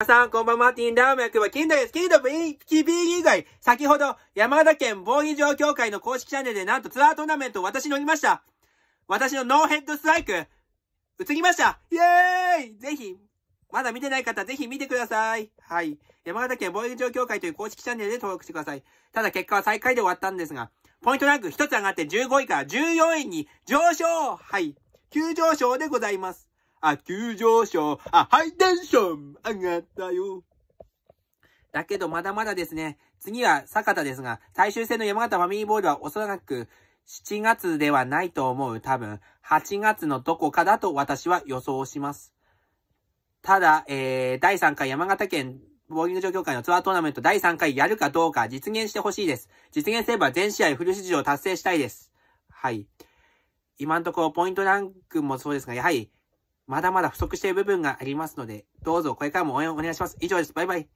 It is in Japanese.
皆さん、こんばんは、ティンダーメ役は、キンドです。キンド B、キビ以外、先ほど、山田県防衛場協会の公式チャンネルで、なんとツアートーナメントを私乗りました。私のノーヘッドストライク、映りましたイエーイぜひ、まだ見てない方、ぜひ見てください。はい。山形県防衛場協会という公式チャンネルで登録してください。ただ結果は最下位で終わったんですが、ポイントランク1つ上がって15位から14位に上昇はい。急上昇でございます。あ、急上昇、あ、ハイテンション上がったよ。だけどまだまだですね。次は坂田ですが、最終戦の山形ファミリーボールはおそらく7月ではないと思う。多分、8月のどこかだと私は予想します。ただ、えー、第3回山形県ボーリング場協会のツアートーナメント第3回やるかどうか実現してほしいです。実現すれば全試合フル出場を達成したいです。はい。今のところポイントランクもそうですが、やはりまだまだ不足している部分がありますので、どうぞこれからも応援お願いします。以上です。バイバイ。